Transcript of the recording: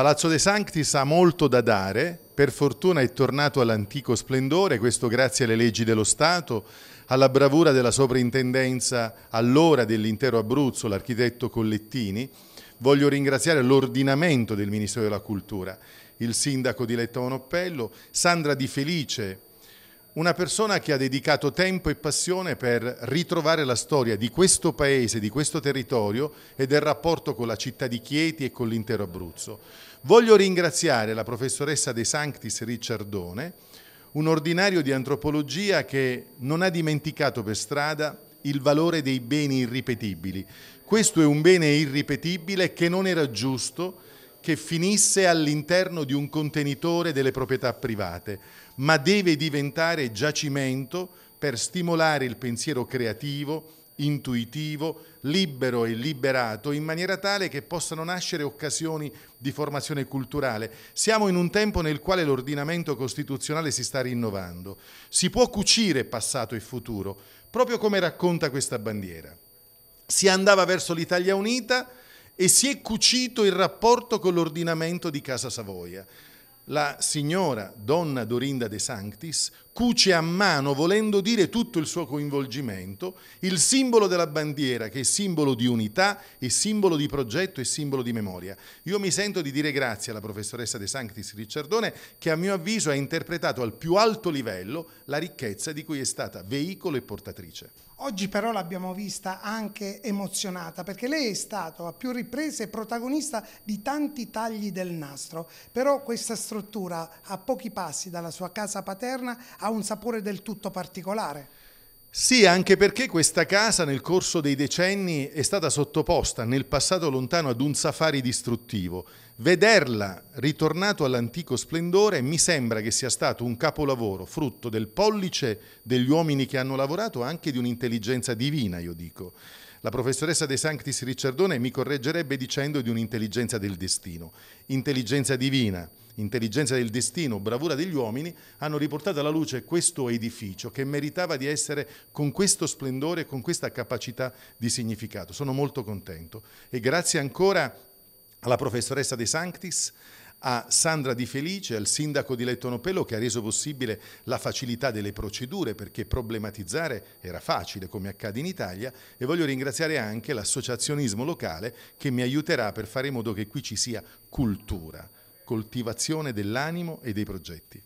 Palazzo De Sanctis ha molto da dare, per fortuna è tornato all'antico splendore, questo grazie alle leggi dello Stato, alla bravura della sovrintendenza allora dell'intero Abruzzo, l'architetto Collettini. Voglio ringraziare l'ordinamento del Ministero della Cultura, il sindaco di Letta Monoppello, Sandra Di Felice, una persona che ha dedicato tempo e passione per ritrovare la storia di questo paese, di questo territorio e del rapporto con la città di Chieti e con l'intero Abruzzo. Voglio ringraziare la professoressa De Sanctis Ricciardone, un ordinario di antropologia che non ha dimenticato per strada il valore dei beni irripetibili. Questo è un bene irripetibile che non era giusto che finisse all'interno di un contenitore delle proprietà private, ma deve diventare giacimento per stimolare il pensiero creativo, intuitivo, libero e liberato, in maniera tale che possano nascere occasioni di formazione culturale. Siamo in un tempo nel quale l'ordinamento costituzionale si sta rinnovando. Si può cucire passato e futuro, proprio come racconta questa bandiera. Si andava verso l'Italia unita, e si è cucito il rapporto con l'ordinamento di Casa Savoia la signora donna Dorinda De Sanctis cuce a mano, volendo dire tutto il suo coinvolgimento, il simbolo della bandiera, che è simbolo di unità, è simbolo di progetto e simbolo di memoria. Io mi sento di dire grazie alla professoressa De Sanctis Ricciardone, che a mio avviso ha interpretato al più alto livello la ricchezza di cui è stata veicolo e portatrice. Oggi però l'abbiamo vista anche emozionata perché lei è stato a più riprese protagonista di tanti tagli del nastro, però questa struttura struttura a pochi passi dalla sua casa paterna ha un sapore del tutto particolare. Sì, anche perché questa casa nel corso dei decenni è stata sottoposta nel passato lontano ad un safari distruttivo. Vederla ritornato all'antico splendore mi sembra che sia stato un capolavoro, frutto del pollice degli uomini che hanno lavorato, anche di un'intelligenza divina, io dico. La professoressa De Sanctis Ricciardone mi correggerebbe dicendo di un'intelligenza del destino, intelligenza divina, intelligenza del destino, bravura degli uomini, hanno riportato alla luce questo edificio che meritava di essere con questo splendore, e con questa capacità di significato. Sono molto contento e grazie ancora alla professoressa De Sanctis, a Sandra Di Felice, al sindaco di Lettonopello che ha reso possibile la facilità delle procedure perché problematizzare era facile come accade in Italia e voglio ringraziare anche l'associazionismo locale che mi aiuterà per fare in modo che qui ci sia cultura, coltivazione dell'animo e dei progetti.